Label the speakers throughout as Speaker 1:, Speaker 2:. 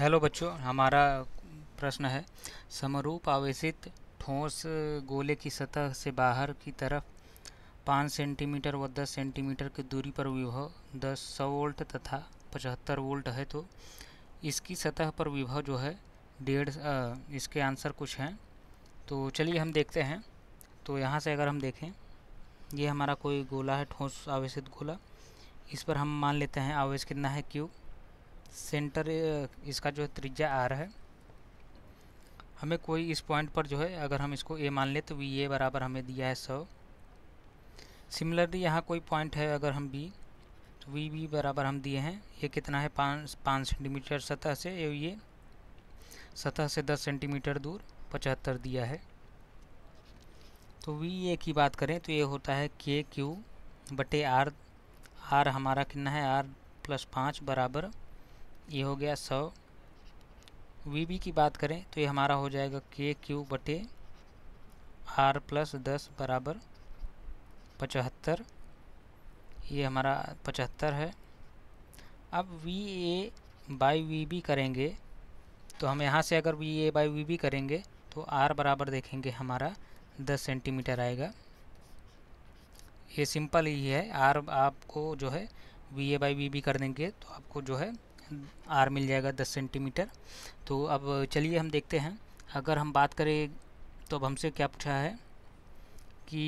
Speaker 1: hello बच्चों हमारा प्रश्न है समरूप आवेशित ठोस गोले की सतह से बाहर की तरफ पाँच सेंटीमीटर व दस सेंटीमीटर की दूरी पर विभव दस सौ वोल्ट तथा पचहत्तर वोल्ट है तो इसकी सतह पर विभव जो है डेढ़ इसके आंसर कुछ हैं तो चलिए हम देखते हैं तो यहाँ से अगर हम देखें ये हमारा कोई गोला है ठोस आवेशित गोला इस पर हम मान लेते हैं आवेश कितना है क्यूब सेंटर इसका जो है त्रिज्या आर है हमें कोई इस पॉइंट पर जो है अगर हम इसको ए मान लें तो वी ए बराबर हमें दिया है सौ सिमिलरली यहाँ कोई पॉइंट है अगर हम बी तो वी बी बराबर हम दिए हैं ये कितना है पाँच पाँच सेंटीमीटर सतह से ये सतह से दस सेंटीमीटर दूर पचहत्तर दिया है तो वी ए की बात करें तो ये होता है के क्यू बटे आर आर हमारा कितना है आर प्लस पाँच बराबर ये हो गया सौ वी बी की बात करें तो ये हमारा हो जाएगा के क्यू बटे आर प्लस दस बराबर पचहत्तर ये हमारा पचहत्तर है अब V A by V B करेंगे तो हम यहाँ से अगर V A by V B करेंगे तो आर बराबर देखेंगे हमारा दस सेंटीमीटर आएगा ये सिंपल ही है आर आपको जो है V A by V B कर देंगे तो आपको जो है आर मिल जाएगा दस सेंटीमीटर तो अब चलिए हम देखते हैं अगर हम बात करें तो अब हमसे क्या पूछा है कि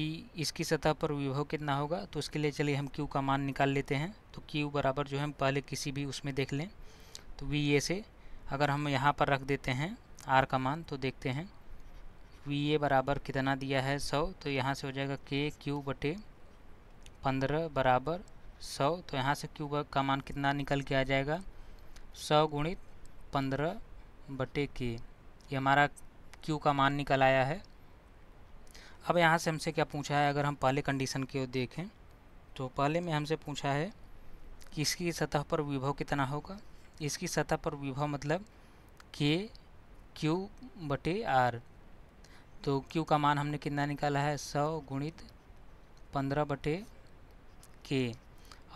Speaker 1: इसकी सतह पर विभव कितना होगा तो उसके लिए चलिए हम क्यू का मान निकाल लेते हैं तो क्यू बराबर जो है पहले किसी भी उसमें देख लें तो वी ए से अगर हम यहाँ पर रख देते हैं आर का मान तो देखते हैं वी ए बराबर कितना दिया है सौ तो यहाँ से हो जाएगा के क्यू बटे पंद्रह बराबर सौ तो यहाँ से क्यू का मान कितना निकल के आ जाएगा सौ गुणित पंद्रह बटे के ये हमारा क्यू का मान निकल आया है अब यहाँ से हमसे क्या पूछा है अगर हम पहले कंडीशन की ओर देखें तो पहले में हमसे पूछा है कि इसकी सतह पर विभव कितना होगा इसकी सतह पर विभव मतलब के क्यू बटे आर तो क्यू का मान हमने कितना निकाला है सौ गुणित पंद्रह बटे के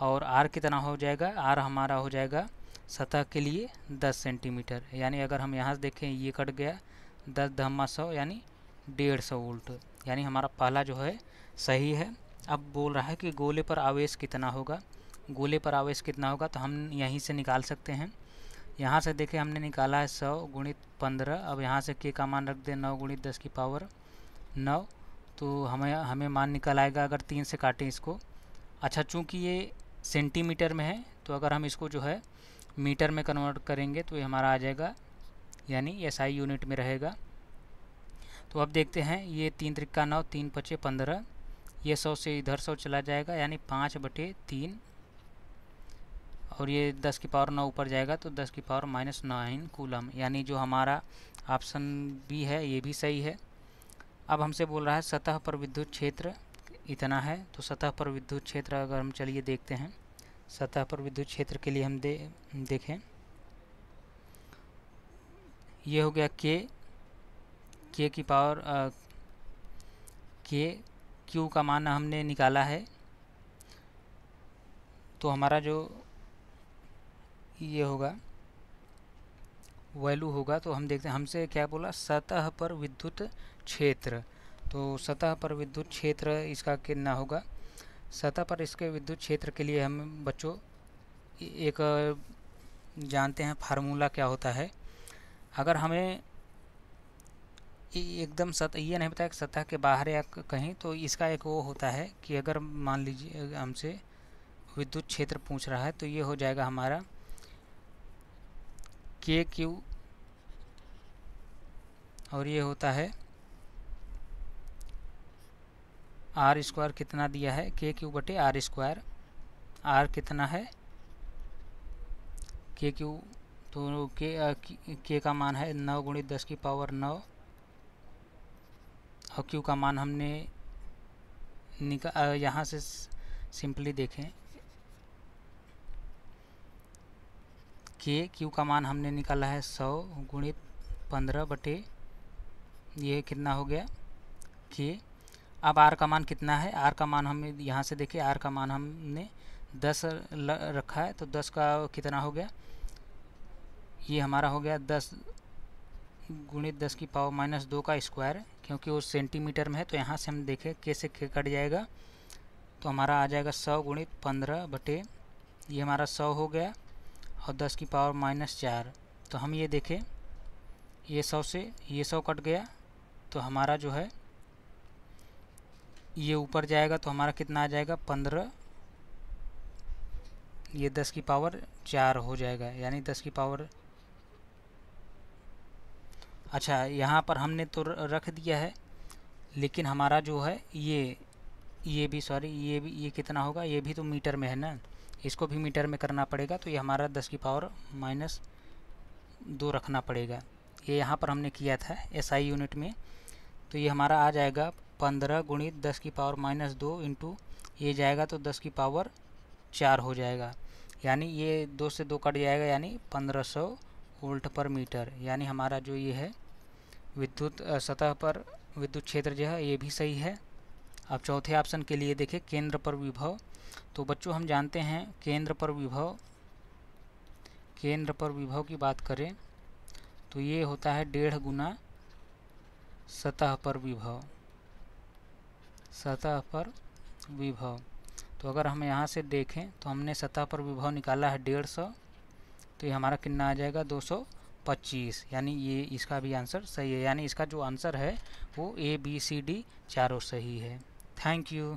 Speaker 1: और आर कितना हो जाएगा आर हमारा हो जाएगा सतह के लिए 10 सेंटीमीटर यानी अगर हम यहाँ से देखें ये कट गया दस धम्मा सौ यानी डेढ़ सौ वोल्ट यानी हमारा पहला जो है सही है अब बोल रहा है कि गोले पर आवेश कितना होगा गोले पर आवेश कितना होगा तो हम यहीं से निकाल सकते हैं यहाँ से देखें हमने निकाला है सौ गुणित पंद्रह अब यहाँ से के का मान रख दें नौ गुणित दस की पावर नौ तो हमें हमें मान निकल आएगा अगर तीन से काटें इसको अच्छा चूँकि ये सेंटीमीटर में है तो अगर हम इसको जो है मीटर में कन्वर्ट करेंगे तो ये हमारा आ जाएगा यानी एस आई यूनिट में रहेगा तो अब देखते हैं ये तीन तरीका नौ तीन पचे पंद्रह ये सौ से इधर सौ चला जाएगा यानी पाँच बटे तीन और ये दस की पावर नौ ऊपर जाएगा तो दस की पावर माइनस नाइन कूलम यानी जो हमारा ऑप्शन बी है ये भी सही है अब हमसे बोल रहा है सतह पर विद्युत क्षेत्र इतना है तो सतह पर विद्युत क्षेत्र अगर हम चलिए देखते हैं सतह पर विद्युत क्षेत्र के लिए हम दे देखें ये हो गया के के की पावर आ, के क्यू का मान हमने निकाला है तो हमारा जो ये होगा वैल्यू होगा तो हम देखते हैं हमसे क्या बोला सतह पर विद्युत क्षेत्र तो सतह पर विद्युत क्षेत्र इसका कितना होगा सतह पर इसके विद्युत क्षेत्र के लिए हम बच्चों एक जानते हैं फार्मूला क्या होता है अगर हमें एकदम सतह ये नहीं पता कि सतह के बाहर या कहीं तो इसका एक वो होता है कि अगर मान लीजिए हमसे विद्युत क्षेत्र पूछ रहा है तो ये हो जाएगा हमारा के क्यू और ये होता है आर स्क्वायर कितना दिया है के क्यू बटे आर स्क्वायर आर कितना है के क्यू तो के के का मान है नौ गुणित दस की पावर नौ और क्यू का मान हमने निका यहाँ से सिंपली देखें के क्यू का मान हमने निकाला है सौ गुणित पंद्रह बटे ये कितना हो गया के अब आर का मान कितना है आर का मान हम यहाँ से देखिए आर का मान हमने दस रखा है तो दस का कितना हो गया ये हमारा हो गया दस गुणित दस की पावर माइनस दो का स्क्वायर क्योंकि वो सेंटीमीटर में है तो यहाँ से हम देखें कैसे के कट जाएगा तो हमारा आ जाएगा सौ गुणित पंद्रह बटे ये हमारा सौ हो गया और दस की पावर माइनस चार तो हम ये देखें ये सौ से ये सौ कट गया तो हमारा जो है ये ऊपर जाएगा तो हमारा कितना आ जाएगा पंद्रह ये दस की पावर चार हो जाएगा यानी दस की पावर अच्छा यहाँ पर हमने तो रख दिया है लेकिन हमारा जो है ये ये भी सॉरी ये भी ये कितना होगा ये भी तो मीटर में है ना इसको भी मीटर में करना पड़ेगा तो ये हमारा दस की पावर माइनस दो रखना पड़ेगा ये यहाँ पर हमने किया था एसआई SI यूनिट में तो ये हमारा आ जाएगा पंद्रह गुणित दस की पावर माइनस दो इंटू ये जाएगा तो दस की पावर चार हो जाएगा यानी ये दो से दो कट जाएगा यानी पंद्रह सौ वोल्ट पर मीटर यानी हमारा जो ये है विद्युत सतह पर विद्युत क्षेत्र जो है ये भी सही है अब चौथे ऑप्शन के लिए देखें केंद्र पर विभव तो बच्चों हम जानते हैं केंद्र पर विभव केंद्र पर विभव की बात करें तो ये होता है डेढ़ गुना सतह पर विभव सतह पर विभव तो अगर हम यहाँ से देखें तो हमने सतह पर विभव निकाला है डेढ़ सौ तो ये हमारा कितना आ जाएगा दो सौ पच्चीस यानी ये इसका भी आंसर सही है यानी इसका जो आंसर है वो ए बी सी डी चारों सही है थैंक यू